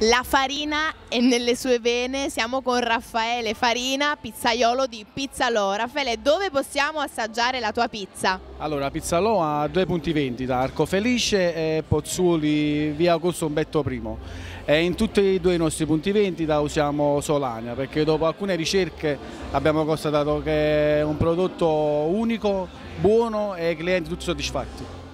La farina è nelle sue vene, siamo con Raffaele Farina, pizzaiolo di Pizzalò. Raffaele, dove possiamo assaggiare la tua pizza? Allora, Pizzalò ha due punti vendita, Arco Felice e Pozzuoli via Augusto Umberto I. E in tutti e due i nostri punti vendita usiamo Solania, perché dopo alcune ricerche abbiamo constatato che è un prodotto unico, buono e i clienti tutti soddisfatti.